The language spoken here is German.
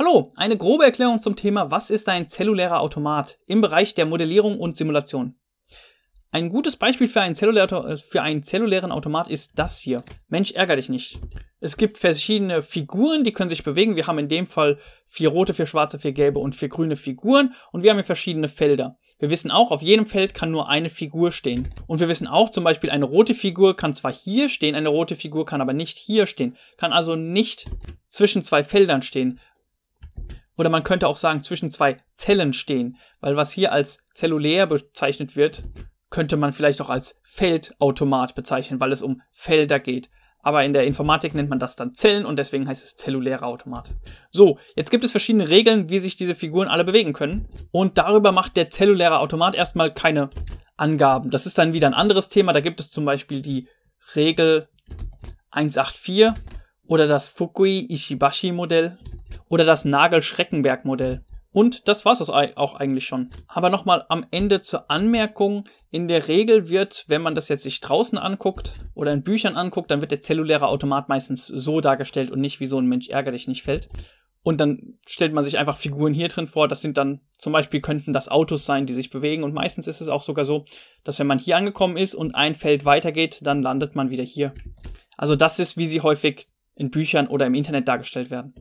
Hallo, eine grobe Erklärung zum Thema, was ist ein zellulärer Automat im Bereich der Modellierung und Simulation. Ein gutes Beispiel für einen, für einen, zellulären Automat ist das hier. Mensch, ärger dich nicht. Es gibt verschiedene Figuren, die können sich bewegen. Wir haben in dem Fall vier rote, vier schwarze, vier gelbe und vier grüne Figuren und wir haben hier verschiedene Felder. Wir wissen auch, auf jedem Feld kann nur eine Figur stehen. Und wir wissen auch zum Beispiel, eine rote Figur kann zwar hier stehen, eine rote Figur kann aber nicht hier stehen, kann also nicht zwischen zwei Feldern stehen. Oder man könnte auch sagen, zwischen zwei Zellen stehen, weil was hier als zellulär bezeichnet wird, könnte man vielleicht auch als Feldautomat bezeichnen, weil es um Felder geht. Aber in der Informatik nennt man das dann Zellen und deswegen heißt es zellulärer Automat. So, jetzt gibt es verschiedene Regeln, wie sich diese Figuren alle bewegen können. Und darüber macht der zelluläre Automat erstmal keine Angaben. Das ist dann wieder ein anderes Thema. Da gibt es zum Beispiel die Regel 184 oder das Fukui-Ishibashi-Modell oder das Nagel-Schreckenberg-Modell. Und das war's auch eigentlich schon. Aber nochmal am Ende zur Anmerkung. In der Regel wird, wenn man das jetzt sich draußen anguckt oder in Büchern anguckt, dann wird der zelluläre Automat meistens so dargestellt und nicht wie so ein Mensch ärgerlich nicht fällt. Und dann stellt man sich einfach Figuren hier drin vor. Das sind dann zum Beispiel könnten das Autos sein, die sich bewegen. Und meistens ist es auch sogar so, dass wenn man hier angekommen ist und ein Feld weitergeht, dann landet man wieder hier. Also das ist, wie sie häufig in Büchern oder im Internet dargestellt werden.